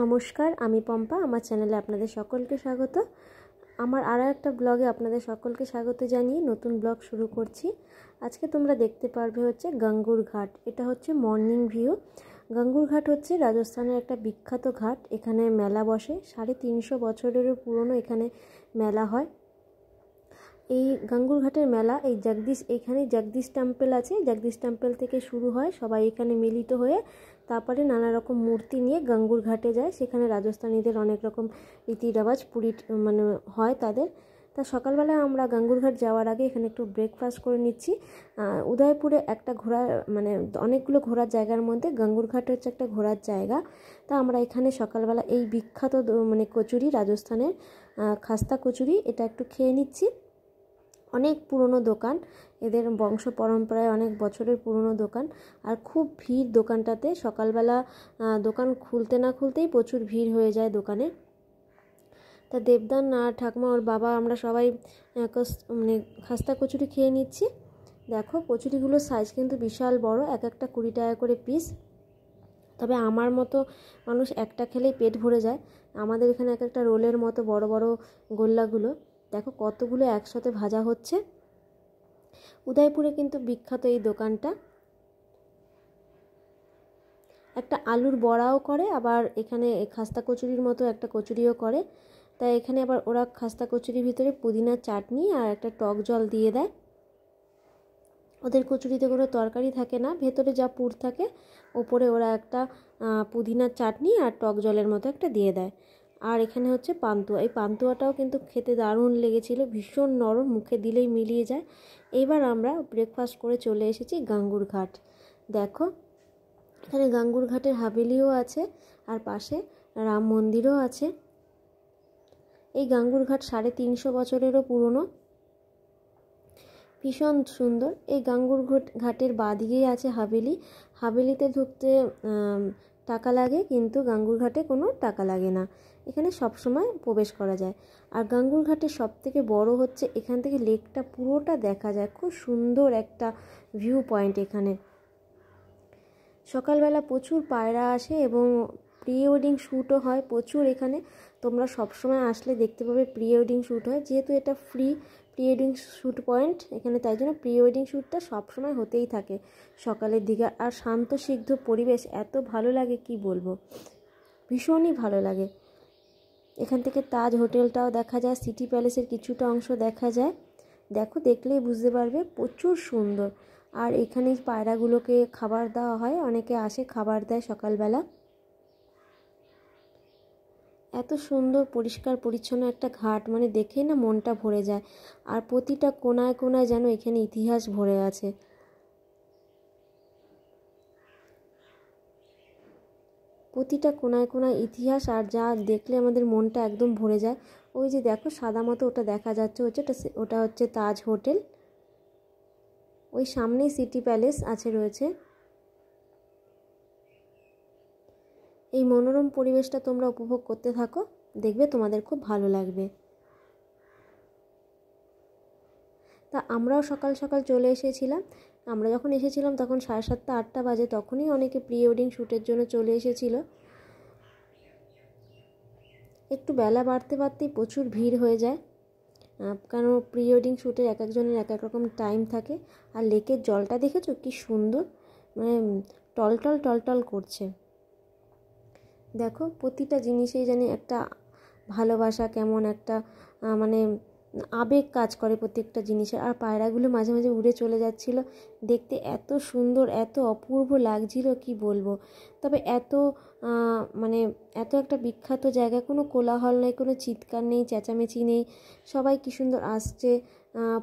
নমস্কার আমি পম্পা আমার চ্যানেলে আপনাদের সকলকে স্বাগত আমার আরও একটা ব্লগে আপনাদের সকলকে স্বাগত জানিয়ে নতুন ব্লগ শুরু করছি আজকে তোমরা দেখতে পারবে হচ্ছে গঙ্গুর ঘাট এটা হচ্ছে মর্নিং ভিউ গঙ্গুর ঘাট হচ্ছে রাজস্থানের একটা বিখ্যাত ঘাট এখানে মেলা বসে সাড়ে তিনশো বছরেরও পুরনো এখানে মেলা হয় এই গাঙ্গুর ঘাটের মেলা এই জগদীশ এখানে জগদীশ টেম্পেল আছে জগদীশ টেম্পেল থেকে শুরু হয় সবাই এখানে মিলিত হয়ে তারপরে নানা রকম মূর্তি নিয়ে গাঙ্গুর ঘাটে যায় সেখানে রাজস্থানীদের অনেক রকম রীতি রেওয়াজ পুরী মানে হয় তাদের তা সকালবেলা আমরা গাঙ্গুরঘাট যাওয়ার আগে এখানে একটু ব্রেকফাস্ট করে নিচ্ছি উদয়পুরে একটা ঘোরা মানে অনেকগুলো ঘোরার জায়গার মধ্যে গাঙ্গুরঘাট হচ্ছে একটা ঘোরার জায়গা তা আমরা এখানে সকালবেলা এই বিখ্যাত মানে কচুরি রাজস্থানের খাস্তা কচুরি এটা একটু খেয়ে নিচ্ছি অনেক পুরনো দোকান এদের বংশ পরম্পরায় অনেক বছরের পুরনো দোকান আর খুব ভিড় দোকানটাতে সকালবেলা দোকান খুলতে না খুলতেই প্রচুর ভিড় হয়ে যায় দোকানে তা দেবদান আর ঠাকুমা ওর বাবা আমরা সবাই মানে খাস্তা কচুরি খেয়ে নিচ্ছি দেখো কচুরিগুলোর সাইজ কিন্তু বিশাল বড় এক একটা কুড়ি টাকা করে পিস তবে আমার মতো মানুষ একটা খেলেই পেট ভরে যায় আমাদের এখানে এক একটা রোলের মতো বড় বড় গোল্লাগুলো দেখো কতগুলো একসাথে ভাজা হচ্ছে উদয়পুরে কিন্তু বিখ্যাত এই দোকানটা একটা আলুর বড়াও করে আবার এখানে খাস্তা কচুরির মতো একটা কচুরিও করে তাই এখানে আবার ওরা খাস্তা কচুরির ভিতরে পুদিনার চাটনি আর একটা টক জল দিয়ে দেয় ওদের কচুরিতে কোনো তরকারি থাকে না ভেতরে যা পুর থাকে ওপরে ওরা একটা পুদিনার চাটনি আর টক জলের মতো একটা দিয়ে দেয় আর এখানে হচ্ছে পান্তুয়া এই পান্তুয়াটাও কিন্তু খেতে দারুণ লেগেছিল ভীষণ নরম মুখে দিলেই মিলিয়ে যায় এবার আমরা ব্রেকফাস্ট করে চলে এসেছি গাঙ্গুর ঘাট দেখো এখানে গাঙ্গুর ঘাটের হাভেলিও আছে আর পাশে রাম মন্দিরও আছে এই গাঙ্গুর ঘাট সাড়ে তিনশো বছরেরও পুরনো ভীষণ সুন্দর এই গাঙ্গুর ঘাটের দিকেই আছে হাবেলি হাবেলিতে ঢুকতে টাকা লাগে কিন্তু গাঙ্গুর ঘাটে কোনো টাকা লাগে না এখানে সবসময় প্রবেশ করা যায় আর গাঙ্গুল ঘাটে সব থেকে বড়ো হচ্ছে এখান থেকে লেকটা পুরোটা দেখা যায় খুব সুন্দর একটা ভিউ পয়েন্ট এখানে সকালবেলা প্রচুর পায়রা আসে এবং প্রি ওয়েডিং শ্যুটও হয় প্রচুর এখানে তোমরা সবসময় আসলে দেখতে পাবে প্রি ওয়েডিং শ্যুট হয় যেহেতু এটা free pre wedding shoot point এখানে তাই জন্য প্রি ওয়েডিং শ্যুটটা সবসময় হতেই থাকে সকালের দিকে আর শান্ত সিদ্ধ পরিবেশ এত ভালো লাগে কি বলবো ভীষণই ভালো লাগে এখান থেকে তাজ হোটেলটাও দেখা যায় সিটি প্যালেসের কিছুটা অংশ দেখা যায় দেখো দেখলেই বুঝতে পারবে প্রচুর সুন্দর আর এখানেই পায়রাগুলোকে খাবার দেওয়া হয় অনেকে আসে খাবার দেয় সকালবেলা এত সুন্দর পরিষ্কার পরিচ্ছন্ন একটা ঘাট মানে দেখেই না মনটা ভরে যায় আর প্রতিটা কোনায় কোনায় যেন এখানে ইতিহাস ভরে আছে প্রতিটা কোনায় কোনায় ইতিহাস আর যা দেখলে আমাদের মনটা একদম ভরে যায় ওই যে দেখো সাদা মতো ওটা দেখা যাচ্ছে হচ্ছে ওটা ওটা হচ্ছে তাজ হোটেল ওই সামনেই সিটি প্যালেস আছে রয়েছে এই মনোরম পরিবেশটা তোমরা উপভোগ করতে থাকো দেখবে তোমাদের খুব ভালো লাগবে তা আমরাও সকাল সকাল চলে এসেছিলাম আমরা যখন এসেছিলাম তখন সাড়ে সাতটা আটটা বাজে তখনই অনেকে প্রি ওয়েডিং শ্যুটের জন্য চলে এসেছিল একটু বেলা বাড়তে বাড়তেই প্রচুর ভিড় হয়ে যায় কারণ প্রি ওয়েডিং শ্যুটের এক একজনের এক এক রকম টাইম থাকে আর লেকের জলটা দেখেছো কি সুন্দর মানে টলটল টলটল করছে দেখো প্রতিটা জিনিসেই জানি একটা ভালোবাসা কেমন একটা মানে আবেগ কাজ করে প্রত্যেকটা জিনিসের আর পায়রাগুলো মাঝে মাঝে উড়ে চলে যাচ্ছিল দেখতে এত সুন্দর এত অপূর্ব লাগছিল কি বলবো তবে এত মানে এত একটা বিখ্যাত জায়গা কোনো কোলাহল নেই কোনো চিৎকার নেই চেঁচামেচি নেই সবাই কি সুন্দর আসছে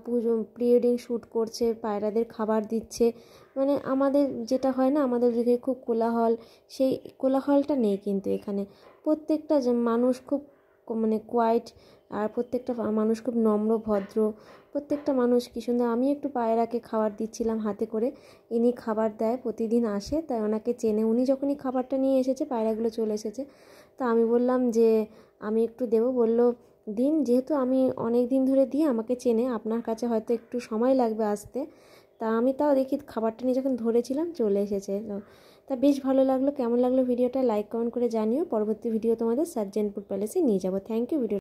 পুজো প্রি ওয়েডিং শ্যুট করছে পায়রাদের খাবার দিচ্ছে মানে আমাদের যেটা হয় না আমাদের দিকে খুব কোলাহল সেই কোলাহলটা নেই কিন্তু এখানে প্রত্যেকটা মানুষ খুব মানে কোয়াইট আর প্রত্যেকটা মানুষ খুব নম্র ভদ্র প্রত্যেকটা মানুষ কী সুন্দর আমি একটু পায়রাকে খাবার দিচ্ছিলাম হাতে করে ইনি খাবার দেয় প্রতিদিন আসে তাই ওনাকে চেনে উনি যখনই খাবারটা নিয়ে এসেছে পায়রাগুলো চলে এসেছে তা আমি বললাম যে আমি একটু দেবো বলল দিন যেহেতু আমি অনেক দিন ধরে দিই আমাকে চেনে আপনার কাছে হয়তো একটু সময় লাগবে আসতে তা আমি তাও দেখি খাবারটা নিয়ে যখন ধরেছিলাম চলে এসেছে তা বেশ ভালো লাগলো কেমন লাগলো ভিডিওটা লাইক কমেন্ট করে জানিও পরবর্তী ভিডিও তোমাদের সার্জেন্টপুর প্যালেসে নিয়ে যাবো থ্যাংক ইউ ভিডিও